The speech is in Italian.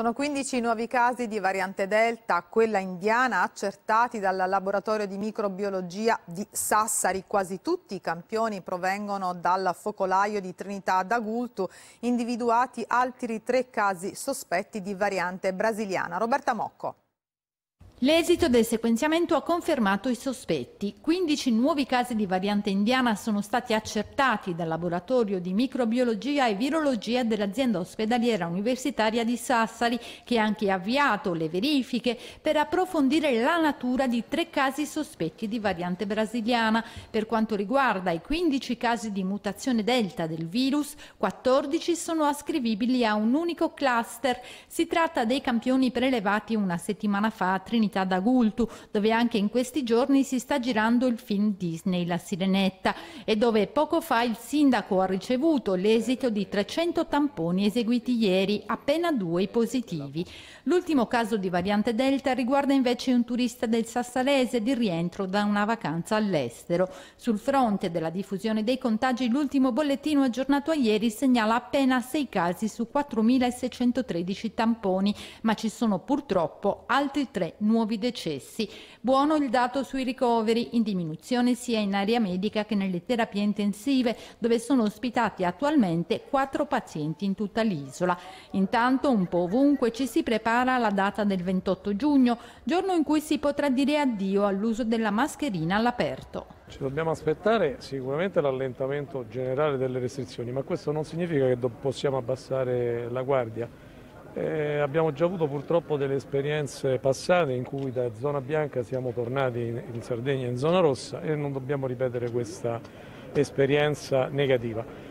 Sono 15 nuovi casi di variante Delta, quella indiana, accertati dal laboratorio di microbiologia di Sassari. Quasi tutti i campioni provengono dal focolaio di Trinità d'Agultu, individuati altri tre casi sospetti di variante brasiliana. Roberta Mocco. L'esito del sequenziamento ha confermato i sospetti. 15 nuovi casi di variante indiana sono stati accertati dal laboratorio di microbiologia e virologia dell'azienda ospedaliera universitaria di Sassari, che ha anche avviato le verifiche per approfondire la natura di tre casi sospetti di variante brasiliana. Per quanto riguarda i 15 casi di mutazione delta del virus, 14 sono ascrivibili a un unico cluster. Si tratta dei campioni prelevati una settimana fa a Trinità Veneta ad Agultu, dove anche in questi giorni si sta girando il film Disney La Sirenetta e dove poco fa il sindaco ha ricevuto l'esito di 300 tamponi eseguiti ieri, appena due positivi. L'ultimo caso di variante Delta riguarda invece un turista del Sassalese di rientro da una vacanza all'estero. Sul fronte della diffusione dei contagi, l'ultimo bollettino aggiornato a ieri segnala appena 6 casi su 4.613 tamponi, ma ci sono purtroppo altri tre nuovi nuovi decessi. Buono il dato sui ricoveri, in diminuzione sia in area medica che nelle terapie intensive, dove sono ospitati attualmente quattro pazienti in tutta l'isola. Intanto un po' ovunque ci si prepara alla data del 28 giugno, giorno in cui si potrà dire addio all'uso della mascherina all'aperto. Ci dobbiamo aspettare sicuramente l'allentamento generale delle restrizioni, ma questo non significa che possiamo abbassare la guardia. Eh, abbiamo già avuto purtroppo delle esperienze passate in cui da zona bianca siamo tornati in Sardegna in zona rossa e non dobbiamo ripetere questa esperienza negativa.